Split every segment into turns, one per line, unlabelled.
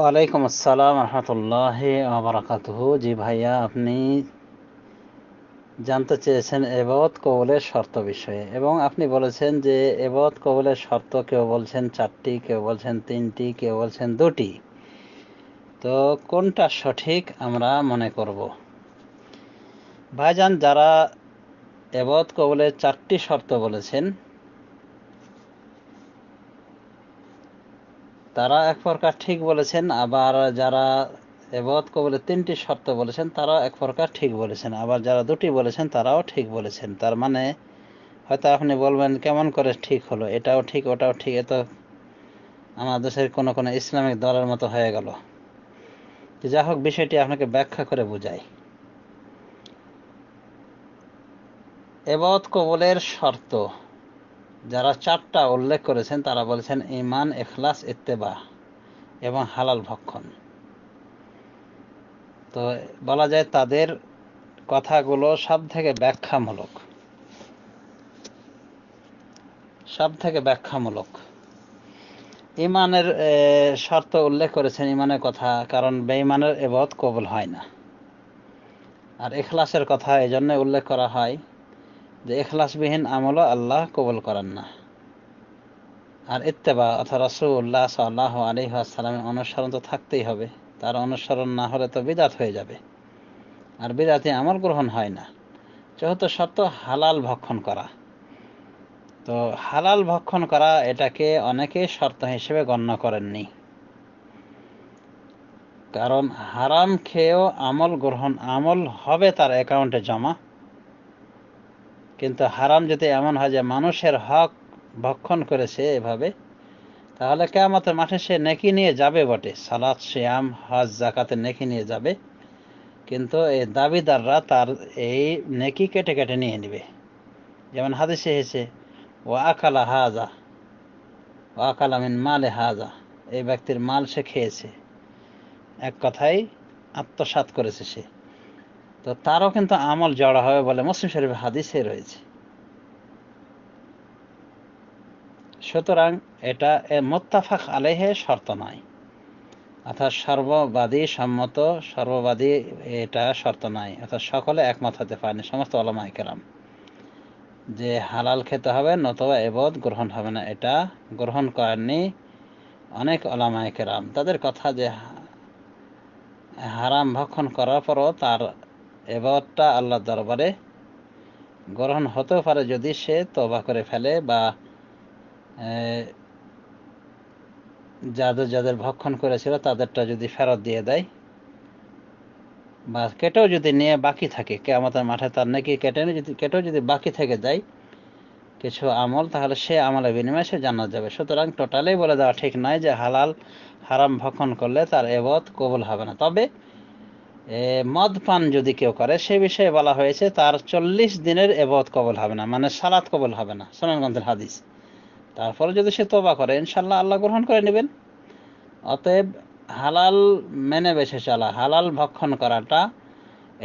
ওয়ালাইকুম আসসালাম রহমতুল্লাহ আবরাকাতহ জি ভাইয়া আপনি জানতে চেয়েছেন এবত কবলের শর্ত বিষয়ে এবং আপনি বলেছেন যে এবত কবলের শর্ত কেউ বলছেন চারটি কেউ বলছেন তিনটি কেউ বলছেন দুটি তো কোনটা সঠিক আমরা মনে করব ভাইজান যারা এবত কবলের চারটি শর্ত বলেছেন তারা এক প্রকার ঠিক বলেছেন আবার যারা এবত কবলে তিনটি শর্ত বলেছেন তারাও এক প্রকার ঠিক বলেছেন আবার যারা দুটি বলেছেন তারাও ঠিক বলেছেন তার মানে হয়তো আপনি বলবেন কেমন করে ঠিক হলো এটাও ঠিক ওটাও ঠিক এত আমার দেশের কোনো কোনো ইসলামিক দলের মতো হয়ে গেল যা হোক বিষয়টি আপনাকে ব্যাখ্যা করে বুঝাই এবত কবলের শর্ত যারা চারটা উল্লেখ করেছেন তারা বলেছেন ইমান এখলাস ইত্তেবা এবং হালাল ভক্ষণ তো বলা যায় তাদের কথাগুলো সব থেকে ব্যাখ্যামূলক সব থেকে ব্যাখ্যামূলক ইমানের শর্ত উল্লেখ করেছেন ইমানের কথা কারণ বেঈমানের এবৎ কবুল হয় না আর এখলাসের কথা এই জন্য উল্লেখ করা হয় যে এখলাসবিহীন আমলও আল্লাহ কবল করেন না আর ইত্তেবা অর্থাৎ রসুল্লাহ সাল্লাহ আলী আসসালামের অনুসরণ তো থাকতেই হবে তার অনুসরণ না হলে তো বিদাত হয়ে যাবে আর বিদাতে আমল গ্রহণ হয় না চতুর্থ শর্ত হালাল ভক্ষণ করা তো হালাল ভক্ষণ করা এটাকে অনেকে শর্ত হিসেবে গণ্য করেননি কারণ হারাম খেয়েও আমল গ্রহণ আমল হবে তার অ্যাকাউন্টে জমা কিন্তু হারাম যদি এমন হয় যে মানুষের হক ভক্ষণ করেছে এভাবে তাহলে আমাদের মাঠে সে নেকি নিয়ে যাবে বটে সালাদ শ্যাম হজ জাকাতে নেকি নিয়ে যাবে কিন্তু এই দাবিদাররা তার এই নেকি কেটে কেটে নিয়ে নেবে যেমন হাদিসে হেসে ও আকালা হাজা ও আকালা মিন মালে হাজা এই ব্যক্তির মাল সে খেয়েছে এক কথায় আত্মসাত করেছে সে তো তারও কিন্তু আমল জড়া হবে বলে মুসলিম শরীফ হাদিসে রয়েছে সুতরাং এটা মোত্তাফাক আলেহে শর্ত নয় অর্থাৎ সর্ববাদী সম্মত সর্ববাদী এটা শর্ত নাই অর্থাৎ সকলে একমত হতে পারেনি সমস্ত অলমায় কেরাম যে হালাল খেতে হবে নতবা এবদ গ্রহণ হবে না এটা গ্রহণ করেননি অনেক ওলামায় কেরাম তাদের কথা যে হারাম ভক্ষণ করার পরও তার এবারটা আল্লাহ দরবারে গ্রহণ হতে পারে যদি সে তবা করে ফেলে বা যাদের যাদের ভক্ষণ করেছিল তাদেরটা যদি ফেরত দিয়ে দেয় বা কেটেও যদি নিয়ে বাকি থাকে কে আমাদের মাঠে তার নাকি কেটে যদি কেটেও যদি বাকি থেকে যায় কিছু আমল তাহলে সে আমলের বিনিময়ে সে জানা যাবে সুতরাং টোটালি বলে দেওয়া ঠিক নয় যে হালাল হারাম ভক্ষণ করলে তার এবধ কবুল হবে না তবে মদ পান যদি কেউ করে সে বিষয়ে বলা হয়েছে তার চল্লিশ দিনের এবধ কবল হবে না মানে সালাত কবল হবে না সোনানগন্ধের হাদিস তারপরে যদি সে তোবা করে ইনশাল্লাহ আল্লাহ গ্রহণ করে নেবেন অতএব হালাল মেনে বেছে চলা হালাল ভক্ষণ করাটা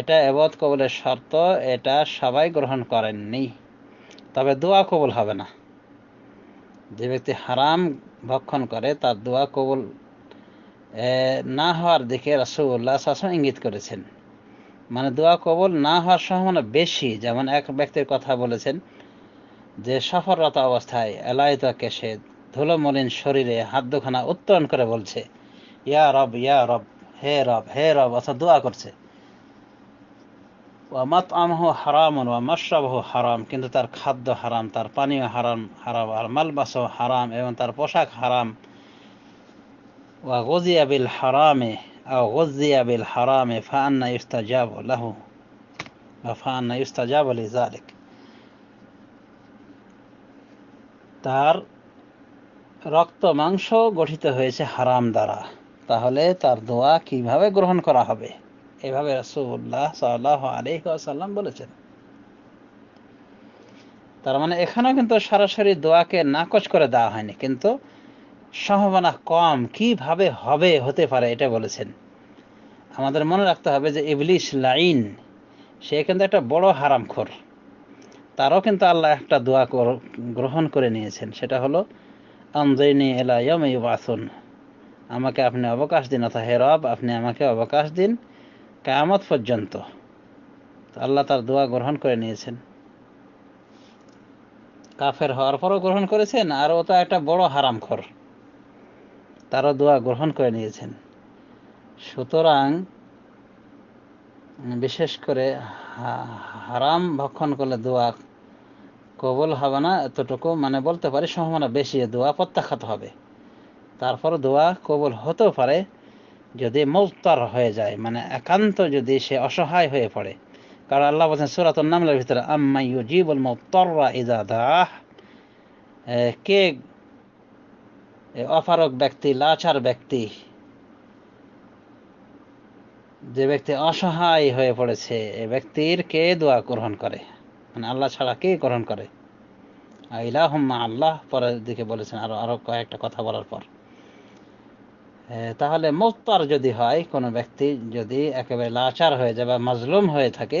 এটা এবধ কবলের শর্ত এটা সবাই গ্রহণ করেননি তবে দোয়া কবল হবে না যে ব্যক্তি হারাম ভক্ষণ করে তার দোয়া কবল না হওয়ার দিকে রাসুল্লাহ আসলাম ইঙ্গিত করেছেন মানে দোয়া কবল না হওয়ার সম্ভাবনা বেশি যেমন এক ব্যক্তির কথা বলেছেন যে সফররত অবস্থায় কেশে ধুলো ধুলোমলিন শরীরে হাত দুখানা উত্তরণ করে বলছে ইয়া রব ইয়া রব হে রব হে রব অর্থাৎ দোয়া করছে ওয়ামাত আমহ হারাম ওয়ামাশাবহ হারাম কিন্তু তার খাদ্য হারাম তার পানীয় হারাম হারাম আর মালবাসও হারাম এবং তার পোশাক হারাম وغذي بالحرام أو غذي بالحرام فأنا يستجاب له فأنا يستجاب لذلك তার রক্ত মাংস গঠিত হয়েছে হারাম দ্বারা তাহলে তার দোয়া কিভাবে গ্রহণ করা হবে এভাবে রসুল্লাহ সাল্লাহ আলহিহাসাল্লাম বলেছেন তার মানে এখানেও কিন্তু সরাসরি দোয়াকে নাকচ করে দেওয়া হয়নি কিন্তু সম্ভাবনা কম কিভাবে হবে হতে পারে এটা বলেছেন আমাদের মনে রাখতে হবে যে ইবলিশ লাইন সে কিন্তু একটা বড় হারামখোর তারও কিন্তু আল্লাহ একটা দোয়া গ্রহণ করে নিয়েছেন সেটা হলো আন্দনি এলায়ম ইউবাসুন আমাকে আপনি অবকাশ দিন অথা হেরব আপনি আমাকে অবকাশ দিন কায়ামত পর্যন্ত আল্লাহ তার দোয়া গ্রহণ করে নিয়েছেন কাফের হওয়ার পরও গ্রহণ করেছেন আর ও তো একটা বড় হারামখোর তারা দোয়া গ্রহণ করে নিয়েছেন সুতরাং বিশেষ করে হারাম ভক্ষণ করলে দোয়া কবল হবে না এতটুকু মানে বলতে পারি সম্ভাবনা বেশি দোয়া প্রত্যাখ্যাত হবে তারপর দোয়া কবল হতেও পারে যদি মৌতার হয়ে যায় মানে একান্ত যদি সে অসহায় হয়ে পড়ে কারণ আল্লাহ বলছেন সুরাতন নামলার ভিতরে আম্মাই জীবল মৌতররা ইদা দাহ কে অপারক ব্যক্তি লাচার ব্যক্তি যে ব্যক্তি অসহায় হয়ে পড়েছে এ ব্যক্তির কে দোয়া গ্রহণ করে মানে আল্লাহ ছাড়া কে গ্রহণ করে ইলাহম্মা আল্লাহ পরের দিকে বলেছেন আরো আরো কয়েকটা কথা বলার পর তাহলে মোত্তার যদি হয় কোনো ব্যক্তি যদি একেবারে লাচার হয়ে যায় বা মাজলুম হয়ে থাকে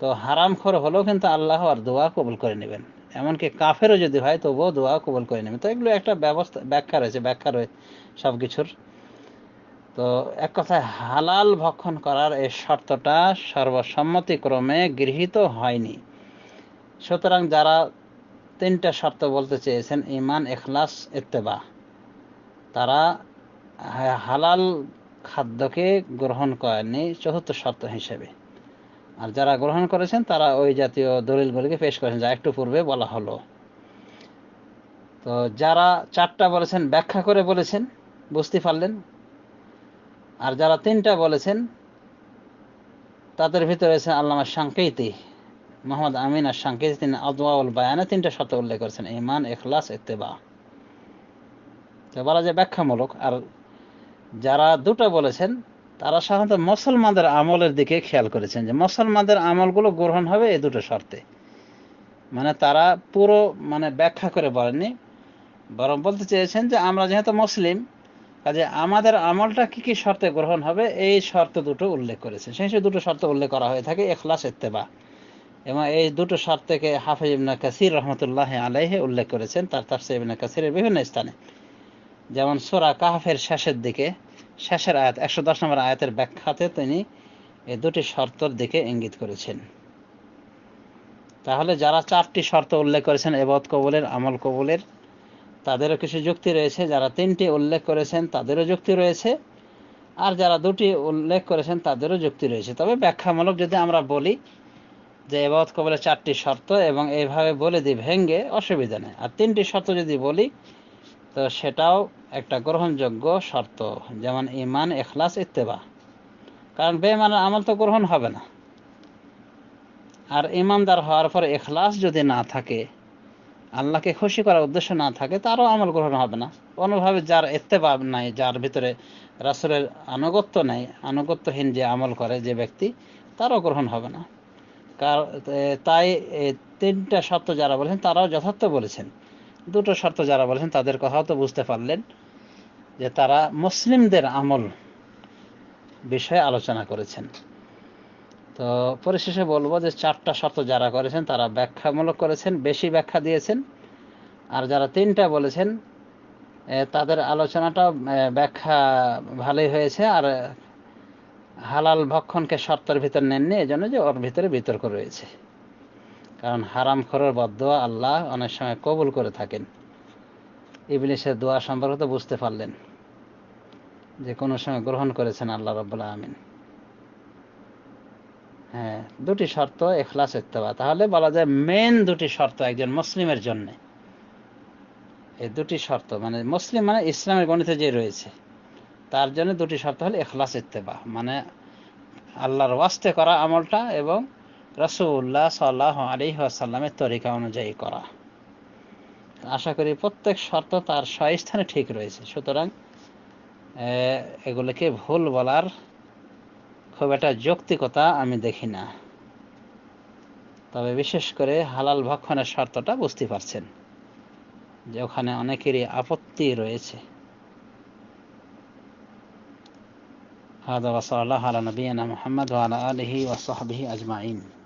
তো হারামখোর হলেও কিন্তু আল্লাহ আর দোয়া কবুল করে নেবেন এমনকি কাফেরও যদি হয় তবুও দোয়া কবল করে নেবে তো এগুলো একটা ব্যবস্থা ব্যাখ্যা রয়েছে ব্যাখ্যা রয়েছে সব কিছুর তো এক কথায় হালাল ভক্ষণ করার এই শর্তটা সর্বসম্মতিক্রমে গৃহীত হয়নি সুতরাং যারা তিনটা শর্ত বলতে চেয়েছেন ইমান এখলাস ইত্তেবা তারা হালাল খাদ্যকে গ্রহণ করেনি চতুর্থ শর্ত হিসেবে আর যারা গ্রহণ করেছেন তারা ওই জাতীয় দলিলগুলিকে পেশ করেছেন যা একটু পূর্বে বলা হলো তো যারা চারটা বলেছেন ব্যাখ্যা করে বলেছেন বুঝতে পারলেন আর যারা তিনটা বলেছেন তাদের ভিতরে রয়েছেন আল্লামা সাংকেতি মোহাম্মদ আমিন আর সাংকেতি তিনি আদওয়াউল বায়ানে তিনটা শত উল্লেখ করেছেন ইমান এখলাস এতেবা তো বলা যায় ব্যাখ্যামূলক আর যারা দুটো বলেছেন তারা সাধারণত মুসলমানদের আমলের দিকে খেয়াল করেছেন যে মুসলমানদের আমলগুলো গ্রহণ হবে এই দুটো শর্তে মানে তারা পুরো মানে ব্যাখ্যা করে বলেননি বরং বলতে চেয়েছেন যে আমরা যেহেতু মুসলিম কাজে আমাদের আমলটা কি কি শর্তে গ্রহণ হবে এই শর্ত দুটো উল্লেখ করেছেন সেই সব দুটো শর্ত উল্লেখ করা হয়ে থাকে এখলাস এত্তেবা এবং এই দুটো শর্তকে হাফিজ ইবনা কাসির রহমতুল্লাহ আলাইহে উল্লেখ করেছেন তার তার ইবনা কাসিরের বিভিন্ন স্থানে যেমন সোরা কাহাফের শেষের দিকে শেষের আয়াত একশো দশ নম্বর আয়াতের ব্যাখ্যাতে তিনি এ দুটি শর্তর দিকে ইঙ্গিত করেছেন তাহলে যারা চারটি শর্ত উল্লেখ করেছেন এবদ কবুলের আমল কবুলের তাদেরও কিছু যুক্তি রয়েছে যারা তিনটি উল্লেখ করেছেন তাদেরও যুক্তি রয়েছে আর যারা দুটি উল্লেখ করেছেন তাদেরও যুক্তি রয়েছে তবে ব্যাখ্যামূলক যদি আমরা বলি যে এবাদত কবলের চারটি শর্ত এবং এইভাবে বলে দিই ভেঙ্গে অসুবিধা নেই আর তিনটি শর্ত যদি বলি তো সেটাও একটা গ্রহণযোগ্য শর্ত যেমন ইমান এখলাস ইত্তেবা কারণ বেমানের আমল তো গ্রহণ হবে না আর ইমানদার হওয়ার পর এখলাস যদি না থাকে আল্লাহকে খুশি করার উদ্দেশ্য না থাকে তারও আমল গ্রহণ হবে না কোনোভাবে যার এত্তেবা নাই যার ভিতরে রাসুলের আনুগত্য নেই আনুগত্যহীন যে আমল করে যে ব্যক্তি তারও গ্রহণ হবে না কার তাই তিনটা শর্ত যারা বলেছেন তারাও যথার্থ বলেছেন দুটো শর্ত যারা বলেছেন তাদের কথাও তো বুঝতে পারলেন যে তারা মুসলিমদের আমল বিষয়ে আলোচনা করেছেন তো পরিশেষে বলবো যে চারটা শর্ত যারা করেছেন তারা ব্যাখ্যামূলক করেছেন বেশি ব্যাখ্যা দিয়েছেন আর যারা তিনটা বলেছেন তাদের আলোচনাটা ব্যাখ্যা ভালোই হয়েছে আর হালাল ভক্ষণকে শর্তের ভিতর নেননি এই জন্য যে ওর ভিতরে বিতর্ক রয়েছে কারণ হারাম খরের বদোয়া আল্লাহ অনেক সময় কবুল করে থাকেন ইবলিশের দোয়া সম্পর্কে তো বুঝতে পারলেন যে কোনো সময় গ্রহণ করেছেন আল্লাহ রবাহ আমিন হ্যাঁ দুটি শর্ত এখলাস ইত্তবা তাহলে বলা যায় মেন দুটি শর্ত একজন মুসলিমের জন্যে এই দুটি শর্ত মানে মুসলিম মানে ইসলামের গণিতে যে রয়েছে তার জন্য দুটি শর্ত হলো এখলাস ইত্তেবা মানে আল্লাহর ওয়াস্তে করা আমলটা এবং রসুল্লাহ সাল্লাহ আলিহাসাল্লামের তরিকা অনুযায়ী করা আশা করি প্রত্যেক শর্ত তার স্বস্থানে ঠিক রয়েছে সুতরাং এগুলোকে ভুল বলার খুব একটা যৌক্তিকতা আমি দেখি না তবে বিশেষ করে হালাল ভক্ষণের শর্তটা বুঝতে পারছেন যে ওখানে অনেকেরই আপত্তি রয়েছে هذا وصلى الله على نبينا আলা وعلى آله وصحبه أجمعين